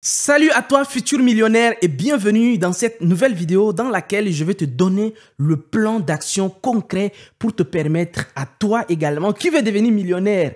Salut à toi futur millionnaire et bienvenue dans cette nouvelle vidéo dans laquelle je vais te donner le plan d'action concret pour te permettre à toi également qui veut devenir millionnaire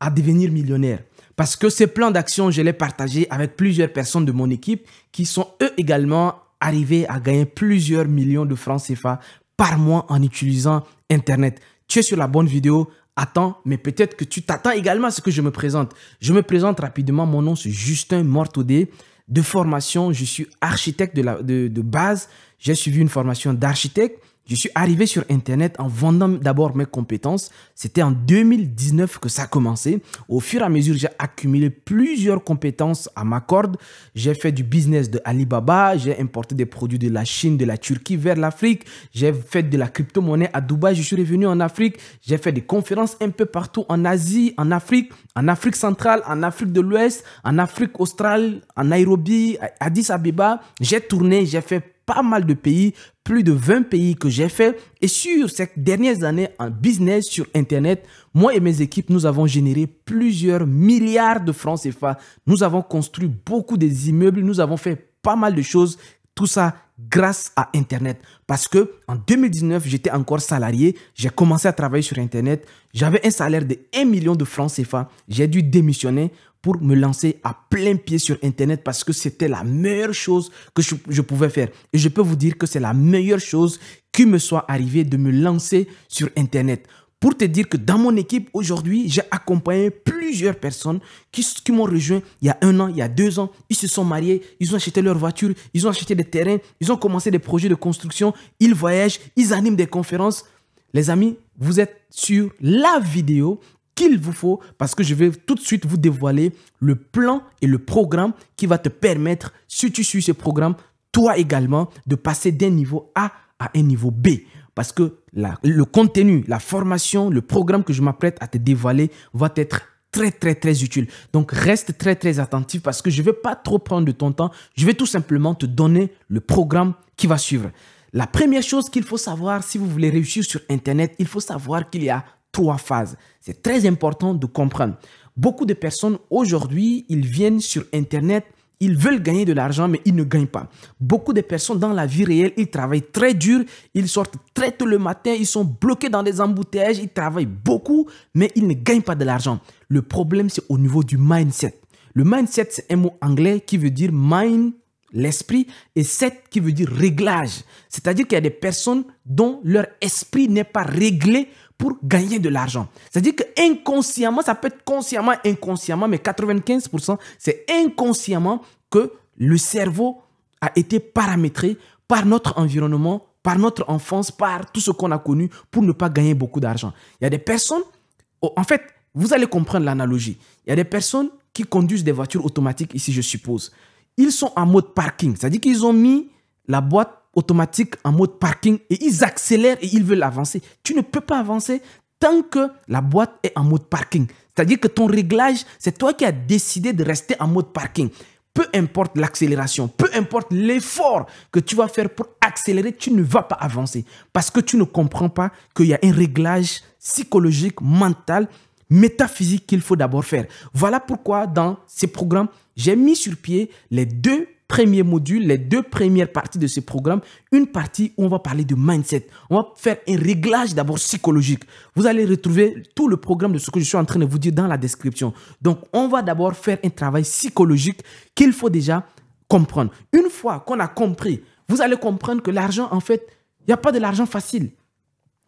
à devenir millionnaire. Parce que ces plans d'action, je l'ai partagé avec plusieurs personnes de mon équipe qui sont eux également arrivés à gagner plusieurs millions de francs CFA par mois en utilisant Internet tu es sur la bonne vidéo, attends, mais peut-être que tu t'attends également à ce que je me présente. Je me présente rapidement, mon nom c'est Justin Mortaudet, De formation, je suis architecte de, la, de base. J'ai suivi une formation d'architecte je suis arrivé sur Internet en vendant d'abord mes compétences. C'était en 2019 que ça a commencé. Au fur et à mesure, j'ai accumulé plusieurs compétences à ma corde. J'ai fait du business de Alibaba, j'ai importé des produits de la Chine, de la Turquie vers l'Afrique, j'ai fait de la crypto-monnaie à Dubaï, je suis revenu en Afrique, j'ai fait des conférences un peu partout en Asie, en Afrique, en Afrique centrale, en Afrique de l'Ouest, en Afrique australe, en Nairobi, à Addis Abeba. J'ai tourné, j'ai fait pas mal de pays, plus de 20 pays que j'ai fait. Et sur ces dernières années en business, sur Internet, moi et mes équipes, nous avons généré plusieurs milliards de francs CFA. Nous avons construit beaucoup des immeubles, nous avons fait pas mal de choses. Tout ça grâce à Internet. Parce que en 2019, j'étais encore salarié, j'ai commencé à travailler sur Internet, j'avais un salaire de 1 million de francs CFA, j'ai dû démissionner pour me lancer à plein pied sur Internet parce que c'était la meilleure chose que je, pouvais faire. Et je peux vous dire que c'est la meilleure chose qui me soit arrivée de me lancer sur Internet. Pour te dire que dans mon équipe, aujourd'hui, j'ai accompagné plusieurs personnes qui, qui m'ont rejoint il y a un an, il y a deux ans. Ils se sont mariés, ils ont acheté leur voiture, ils ont acheté des terrains, ils ont commencé des projets de construction, ils voyagent, ils animent des conférences. Les amis, vous êtes sur la vidéo qu'il vous faut parce que je vais tout de suite vous dévoiler le plan et le programme qui va te permettre, si tu suis ce programme, toi également, de passer d'un niveau A à un niveau B. Parce que le contenu, la formation, le programme que je m'apprête à te dévoiler va être très très très utile. Donc reste très très attentif parce que je vais pas trop prendre de ton temps. Je vais tout simplement te donner le programme qui va suivre. La première chose qu'il faut savoir si vous voulez réussir sur Internet, il faut savoir qu'il y a trois phases. C'est très important de comprendre. Beaucoup de personnes aujourd'hui, ils viennent sur Internet, ils veulent gagner de l'argent, mais ils ne gagnent pas. Beaucoup de personnes dans la vie réelle, ils travaillent très dur, ils sortent très tôt le matin, ils sont bloqués dans des embouteillages, ils travaillent beaucoup, mais ils ne gagnent pas de l'argent. Le problème, c'est au niveau du mindset. Le mindset, c'est un mot anglais qui veut dire mind, l'esprit, et set qui veut dire réglage. C'est-à-dire qu'il y a des personnes dont leur esprit n'est pas réglé pour gagner de l'argent. C'est-à-dire que inconsciemment, ça peut être consciemment, inconsciemment, mais 95%, c'est inconsciemment que le cerveau a été paramétré par notre environnement, par notre enfance, par tout ce qu'on a connu pour ne pas gagner beaucoup d'argent. Il y a des personnes, oh, en fait, vous allez comprendre l'analogie. Il y a des personnes qui conduisent des voitures automatiques ici, je suppose. Ils sont en mode parking, c'est-à-dire qu'ils ont mis la boîte automatique en mode parking et ils accélèrent et ils veulent avancer. Tu ne peux pas avancer tant que la boîte est en mode parking. C'est-à-dire que ton réglage, c'est toi qui as décidé de rester en mode parking. Peu importe l'accélération, peu importe l'effort que tu vas faire pour accélérer, tu ne vas pas avancer parce que tu ne comprends pas qu'il y a un réglage psychologique, mental, métaphysique qu'il faut d'abord faire. Voilà pourquoi dans ces programmes, j'ai mis sur pied les deux premier module, les deux premières parties de ce programme, une partie où on va parler de mindset. On va faire un réglage d'abord psychologique. Vous allez retrouver tout le programme de ce que je suis en train de vous dire dans la description. Donc, on va d'abord faire un travail psychologique qu'il faut déjà comprendre. Une fois qu'on a compris, vous allez comprendre que l'argent, en fait, il n'y a pas de l'argent facile.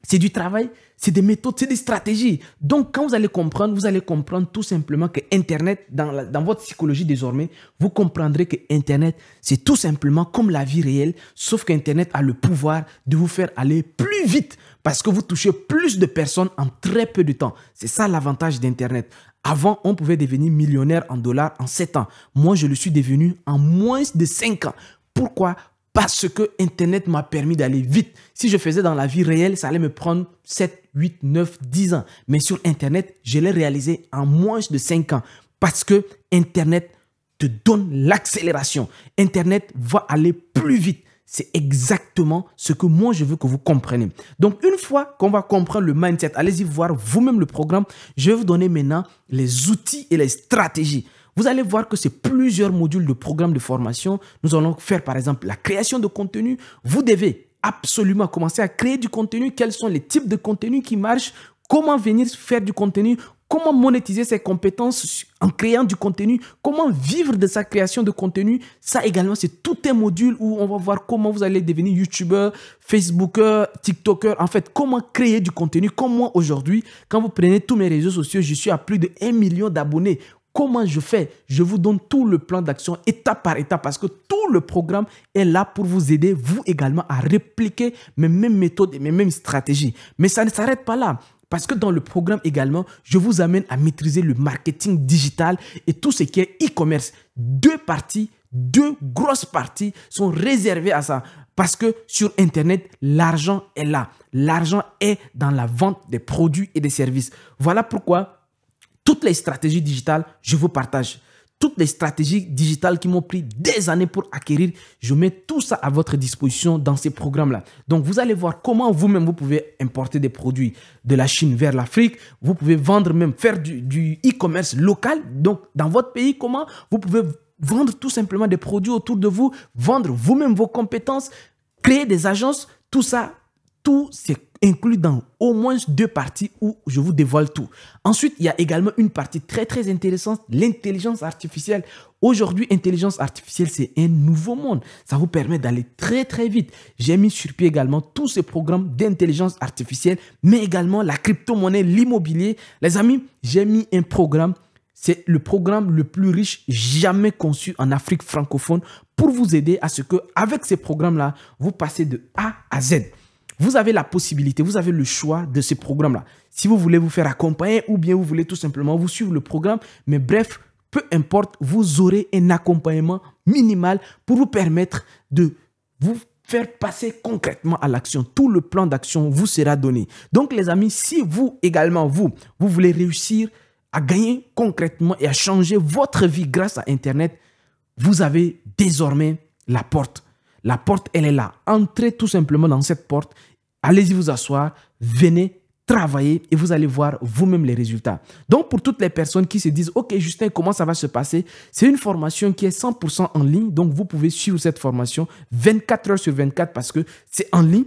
C'est du travail, c'est des méthodes, c'est des stratégies. Donc, quand vous allez comprendre, vous allez comprendre tout simplement que Internet, dans, votre psychologie désormais, vous comprendrez que Internet, c'est tout simplement comme la vie réelle, sauf qu'Internet a le pouvoir de vous faire aller plus vite parce que vous touchez plus de personnes en très peu de temps. C'est ça l'avantage d'Internet. Avant, on pouvait devenir millionnaire en dollars en 7 ans. Moi, je le suis devenu en moins de 5 ans. Pourquoi parce que Internet m'a permis d'aller vite. Si je faisais dans la vie réelle, ça allait me prendre 7, 8, 9, 10 ans. Mais sur Internet, je l'ai réalisé en moins de 5 ans parce que Internet te donne l'accélération. Internet va aller plus vite. C'est exactement ce que moi je veux que vous compreniez. Donc une fois qu'on va comprendre le mindset, allez-y voir vous-même le programme. Je vais vous donner maintenant les outils et les stratégies. Vous allez voir que c'est plusieurs modules de programmes de formation. Nous allons faire par exemple la création de contenu. Vous devez absolument commencer à créer du contenu. Quels sont les types de contenu qui marchent Comment venir faire du contenu Comment monétiser ses compétences en créant du contenu Comment vivre de sa création de contenu Ça également, c'est tout un module où on va voir comment vous allez devenir YouTubeur, Facebooker, TikToker. En fait, comment créer du contenu Comme moi aujourd'hui, quand vous prenez tous mes réseaux sociaux, je suis à plus de 1 million d'abonnés. Comment je fais Je vous donne tout le plan d'action étape par étape parce que tout le programme est là pour vous aider, vous également, à répliquer mes mêmes méthodes et mes mêmes stratégies. Mais ça ne s'arrête pas là. Parce que dans le programme également, je vous amène à maîtriser le marketing digital et tout ce qui est e-commerce. Deux parties, deux grosses parties sont réservées à ça. Parce que sur Internet, l'argent est là. L'argent est dans la vente des produits et des services. Voilà pourquoi toutes les stratégies digitales, je vous partage. Toutes les stratégies digitales qui m'ont pris des années pour acquérir, je mets tout ça à votre disposition dans ces programmes-là. Donc, vous allez voir comment vous-même, vous pouvez importer des produits de la Chine vers l'Afrique. Vous pouvez vendre même, faire du, du e-commerce local. Donc, dans votre pays, comment vous pouvez vendre tout simplement des produits autour de vous, vendre vous-même vos compétences, créer des agences, tout ça tout c'est inclus dans au moins deux parties où je vous dévoile tout. Ensuite, il y a également une partie très très intéressante, l'intelligence artificielle. Aujourd'hui, intelligence artificielle, c'est un nouveau monde. Ça vous permet d'aller très très vite. J'ai mis sur pied également tous ces programmes d'intelligence artificielle, mais également la crypto-monnaie, l'immobilier. Les amis, j'ai mis un programme c'est le programme le plus riche jamais conçu en Afrique francophone pour vous aider à ce que, avec ces programmes-là, vous passez de A à Z. Vous avez la possibilité, vous avez le choix de ce programme-là. Si vous voulez vous faire accompagner ou bien vous voulez tout simplement vous suivre le programme, mais bref, peu importe, vous aurez un accompagnement minimal pour vous permettre de vous faire passer concrètement à l'action. Tout le plan d'action vous sera donné. Donc les amis, si vous également, vous, vous voulez réussir à gagner concrètement et à changer votre vie grâce à Internet, vous avez désormais la porte. La porte, elle est là. Entrez tout simplement dans cette porte Allez-y vous asseoir, venez travailler et vous allez voir vous-même les résultats. Donc pour toutes les personnes qui se disent OK Justin, comment ça va se passer C'est une formation qui est 100% en ligne donc vous pouvez suivre cette formation 24 heures sur 24 parce que c'est en ligne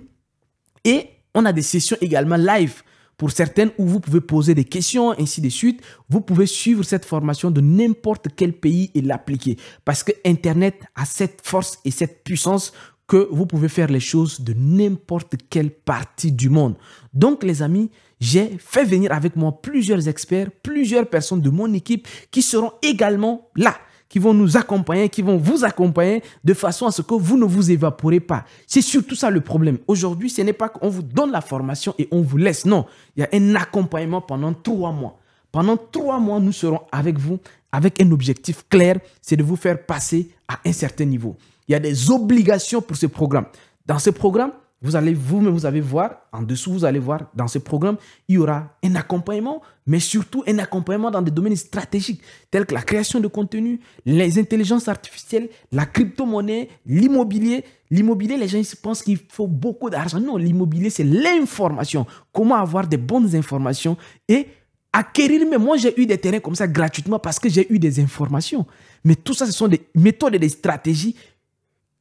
et on a des sessions également live pour certaines où vous pouvez poser des questions, ainsi de suite. Vous pouvez suivre cette formation de n'importe quel pays et l'appliquer. Parce que Internet a cette force et cette puissance que vous pouvez faire les choses de n'importe quelle partie du monde. Donc les amis, j'ai fait venir avec moi plusieurs experts, plusieurs personnes de mon équipe qui seront également là qui vont nous accompagner, qui vont vous accompagner de façon à ce que vous ne vous évaporez pas. C'est surtout ça le problème. Aujourd'hui, ce n'est pas qu'on vous donne la formation et on vous laisse. Non, il y a un accompagnement pendant trois mois. Pendant trois mois, nous serons avec vous avec un objectif clair, c'est de vous faire passer à un certain niveau. Il y a des obligations pour ce programme. Dans ce programme, vous allez vous-même, vous voir, en dessous, vous allez voir, dans ce programme, il y aura un accompagnement, mais surtout un accompagnement dans des domaines stratégiques, tels que la création de contenu, les intelligences artificielles, la crypto-monnaie, l'immobilier. L'immobilier, les gens pensent qu'il faut beaucoup d'argent. Non, l'immobilier, c'est l'information. Comment avoir des bonnes informations et acquérir. Mais moi, j'ai eu des terrains comme ça gratuitement parce que j'ai eu des informations. Mais tout ça, ce sont des méthodes et des stratégies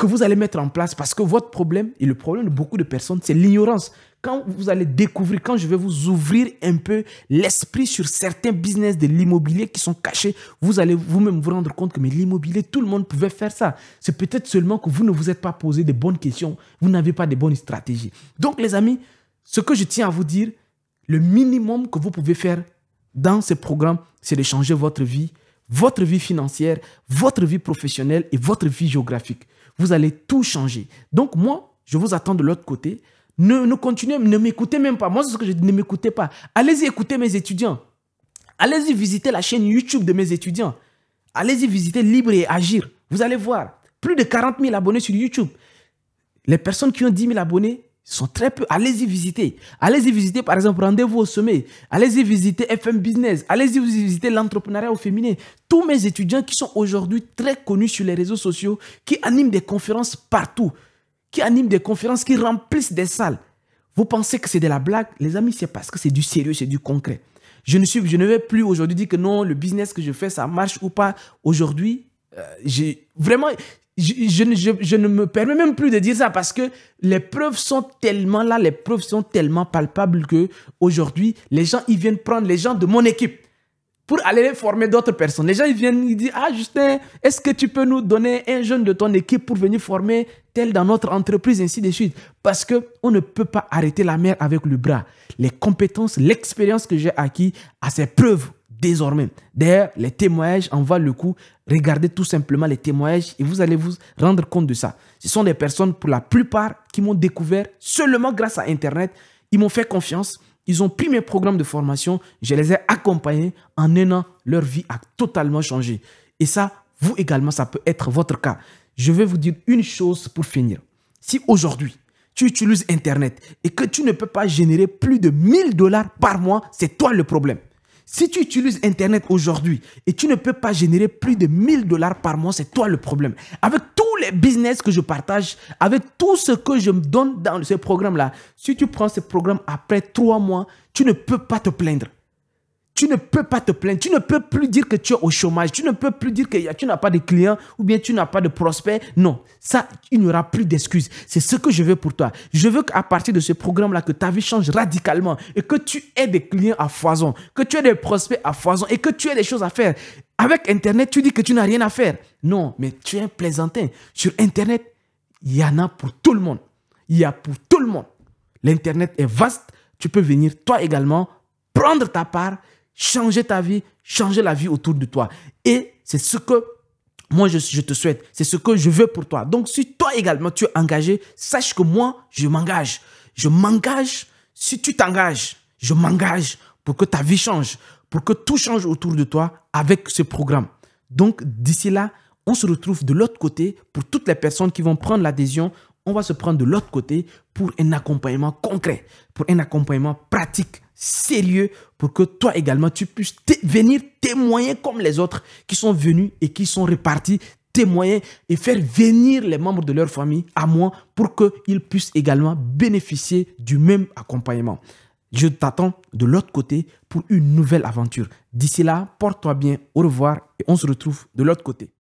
que vous allez mettre en place. Parce que votre problème, et le problème de beaucoup de personnes, c'est l'ignorance. Quand vous allez découvrir, quand je vais vous ouvrir un peu l'esprit sur certains business de l'immobilier qui sont cachés, vous allez vous-même vous rendre compte que mais l'immobilier, tout le monde pouvait faire ça. C'est peut-être seulement que vous ne vous êtes pas posé de bonnes questions, vous n'avez pas de bonnes stratégies. Donc les amis, ce que je tiens à vous dire, le minimum que vous pouvez faire dans ce programme, c'est de changer votre vie, votre vie financière, votre vie professionnelle et votre vie géographique vous allez tout changer. Donc moi, je vous attends de l'autre côté. Ne, continuez, ne m'écoutez même pas. Moi, c'est ce que je dis, ne m'écoutez pas. Allez-y écouter mes étudiants. Allez-y visiter la chaîne YouTube de mes étudiants. Allez-y visiter Libre et Agir. Vous allez voir, plus de 40 000 abonnés sur YouTube. Les personnes qui ont 10 000 abonnés, ils sont très peu. Allez-y visiter. Allez-y visiter, par exemple, rendez-vous au sommet. Allez-y visiter FM Business. Allez-y visiter l'entrepreneuriat au féminin. Tous mes étudiants qui sont aujourd'hui très connus sur les réseaux sociaux, qui animent des conférences partout, qui animent des conférences, qui remplissent des salles. Vous pensez que c'est de la blague Les amis, c'est parce que c'est du sérieux, c'est du concret. Je ne, suis, je ne vais plus aujourd'hui dire que non, le business que je fais, ça marche ou pas. Aujourd'hui, euh, vraiment, je, ne me permets même plus de dire ça parce que les preuves sont tellement là, les preuves sont tellement palpables que aujourd'hui, les gens, ils viennent prendre les gens de mon équipe pour aller former d'autres personnes. Les gens, ils viennent, ils disent, ah Justin, est-ce que tu peux nous donner un jeune de ton équipe pour venir former tel dans notre entreprise, ainsi de suite. Parce que on ne peut pas arrêter la mer avec le bras. Les compétences, l'expérience que j'ai acquis à ces preuves désormais. D'ailleurs, les témoignages en valent le coup. Regardez tout simplement les témoignages et vous allez vous rendre compte de ça. Ce sont des personnes, pour la plupart, qui m'ont découvert seulement grâce à Internet. Ils m'ont fait confiance. Ils ont pris mes programmes de formation. Je les ai accompagnés. En un an, leur vie a totalement changé. Et ça, vous également, ça peut être votre cas. Je vais vous dire une chose pour finir. Si aujourd'hui, tu utilises Internet et que tu ne peux pas générer plus de 1000 dollars par mois, c'est toi le problème. Si tu utilises Internet aujourd'hui et tu ne peux pas générer plus de 1000 dollars par mois, c'est toi le problème. Avec tous les business que je partage, avec tout ce que je me donne dans ce programme-là, si tu prends ce programme après trois mois, tu ne peux pas te plaindre tu ne peux pas te plaindre. Tu ne peux plus dire que tu es au chômage. Tu ne peux plus dire que tu n'as pas de clients ou bien tu n'as pas de prospects. Non, ça, il n'y aura plus d'excuses. C'est ce que je veux pour toi. Je veux qu'à partir de ce programme-là, que ta vie change radicalement et que tu aies des clients à foison, que tu aies des prospects à foison et que tu aies des choses à faire. Avec Internet, tu dis que tu n'as rien à faire. Non, mais tu es un plaisantin. Sur Internet, il y en a pour tout le monde. Il y a pour tout le monde. L'Internet est vaste. Tu peux venir, toi également, prendre ta part changer ta vie, changer la vie autour de toi. Et c'est ce que moi, je, te souhaite. C'est ce que je veux pour toi. Donc, si toi également, tu es engagé, sache que moi, je m'engage. Je m'engage. Si tu t'engages, je m'engage pour que ta vie change, pour que tout change autour de toi avec ce programme. Donc, d'ici là, on se retrouve de l'autre côté. Pour toutes les personnes qui vont prendre l'adhésion, on va se prendre de l'autre côté pour un accompagnement concret, pour un accompagnement pratique, sérieux, pour que toi également, tu puisses venir témoigner comme les autres qui sont venus et qui sont répartis, témoigner et faire venir les membres de leur famille à moi pour qu'ils puissent également bénéficier du même accompagnement. Je t'attends de l'autre côté pour une nouvelle aventure. D'ici là, porte-toi bien, au revoir et on se retrouve de l'autre côté.